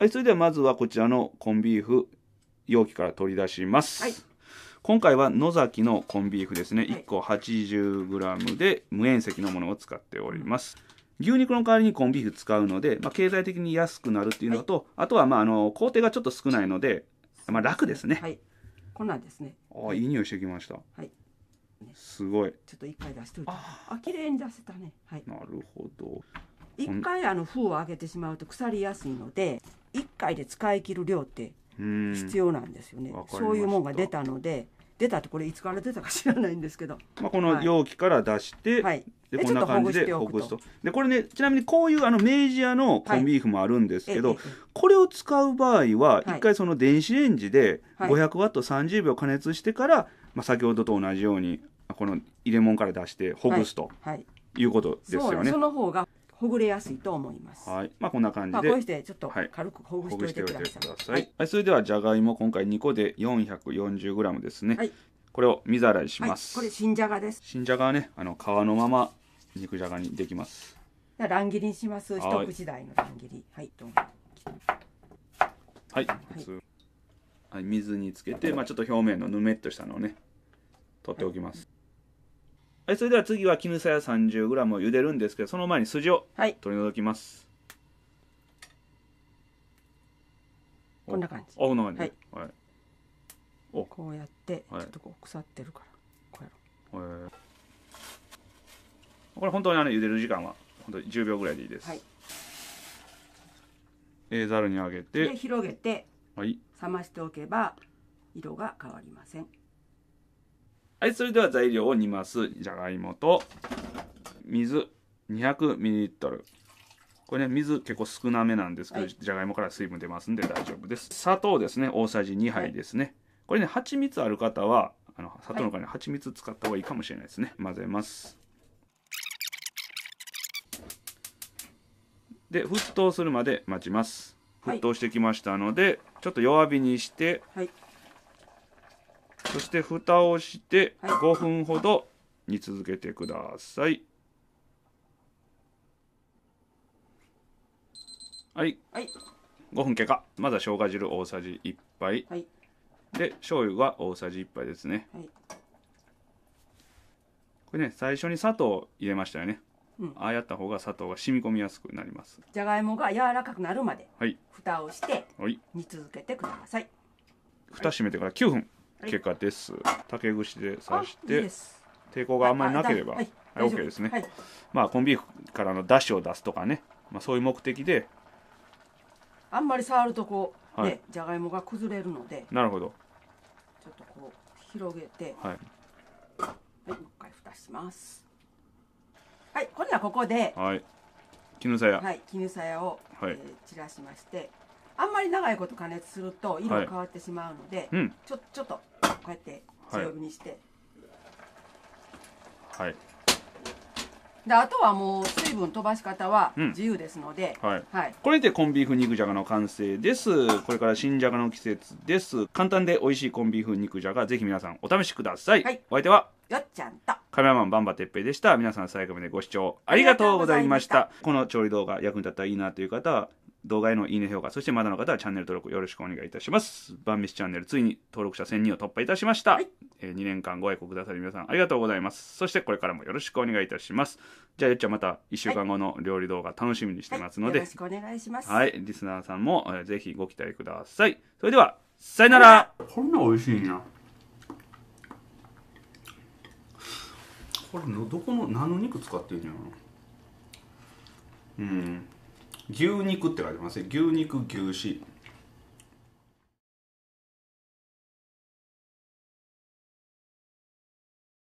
はい、それではまずはこちらのコンビーフ容器から取り出します、はい、今回は野崎のコンビーフですね、1個 80g で無塩石のものを使っております、牛肉の代わりにコンビーフ使うので、まあ、経済的に安くなるっていうのと、はい、あとはまああの工程がちょっと少ないので、まあ、楽ですねはいこんなんですねああいい匂いしてきましたはいすごいちょっと一回出しておいてああ綺麗に出せたねはいなるほど1回あの封を開けてしまうと腐りやすいので1回で使い切る量って必要なんですよねそういうもんが出たので出たってこれいつから出たか知らないんですけど、まあ、この容器から出して、はい、でこんな感じでほぐすとでこれねちなみにこういうあの明治屋のコンビーフもあるんですけど、はい、これを使う場合は一回その電子レンジで500ワット30秒加熱してから、はい、まあ、先ほどと同じようにこの入れ物から出してほぐすと、はい、いうことですよね。その方がほぐれやすいと思います。はい。まあこんな感じで。まあ、こうしてちょっと軽くほぐしておいてください。はい。それではじゃがいも今回2個で4 4 0ムですね。はい。これを水洗いします。はい、これ新じゃがです。新じゃがはね、あの皮のまま肉じゃがにできます。じゃ乱切りにします。一口大の乱切り。はい。どうも。はい。はい、水につけて、まあちょっと表面のぬめっとしたのをね、取っておきます。はい、それでは次は絹さや 30g を茹でるんですけど、その前に筋を取り除きます。はい、こんな感じ。あ、こんな感じ。はい。はい、おこうやって、ちょっとこう腐ってるから、こうやろう。これ本当にあの茹でる時間は本当に10秒ぐらいでいいです。はい。えざるにあげて。で広げて、冷ましておけば色が変わりません。はい、それでは材料を煮ます。じゃがいもと、水 200ml。これね、水結構少なめなんですけど、はい、じゃがいもから水分出ますんで大丈夫です。砂糖ですね、大さじ2杯ですね。はい、これね、蜂蜜ある方は、あの、砂糖の代わりに蜂蜜使った方がいいかもしれないですね。混ぜます。で、沸騰するまで待ちます。沸騰してきましたので、ちょっと弱火にして、はいそして蓋をして5分ほど煮続けてください。はい。はい、5分経過。まずは生姜汁大さじ1杯。はい、で、醤油は大さじ1杯ですね。はい、これね、最初に砂糖を入れましたよね。うん、ああやった方が砂糖が染み込みやすくなります。じゃがいもが柔らかくなるまで、はい、蓋をして煮続けてください。蓋閉めてから9分。結果です、竹串で刺して抵抗があんまりなければ、はい、はい、OK ですね、はい、まあコンビーフからのだしを出すとかね、まあ、そういう目的であんまり触るとこう、はい、じゃがいもが崩れるのでなるほどちょっとこう広げてはい、はい、もう一回蓋しますはい今度はここではい絹さやはい絹さやを、はいえー、散らしましてあんまり長いこと加熱すると色が変わってしまうので、はいうん、ちょちょっとこうやって強火にしてはいであとはもう水分飛ばし方は自由ですので、うんはい、はい、これでコンビーフ肉じゃがの完成ですこれから新じゃがの季節です簡単で美味しいコンビーフ肉じゃがぜひ皆さんお試しください、はい、お相手はよっちゃんとカメラマンバンバてっぺいでした皆さん最後までご視聴ありがとうございましたこの調理動画役に立ったらいいなという方は動画へのいいね評価、そしてまだの方はチャンネル登録よろしくお願いいたします。晩飯チャンネル、ついに登録者1000人を突破いたしました。はい、え2年間ご愛顧くださり皆さんありがとうございます。そしてこれからもよろしくお願いいたします。じゃあ、よっちゃんまた1週間後の料理動画楽しみにしてますので、はいはい、よろしくお願いします。はい、リスナーさんも、えぜひご期待ください。それでは、さよならこんな美味しいな。これのどこの何の肉使ってんのやろうん牛肉って書いてますね牛肉牛脂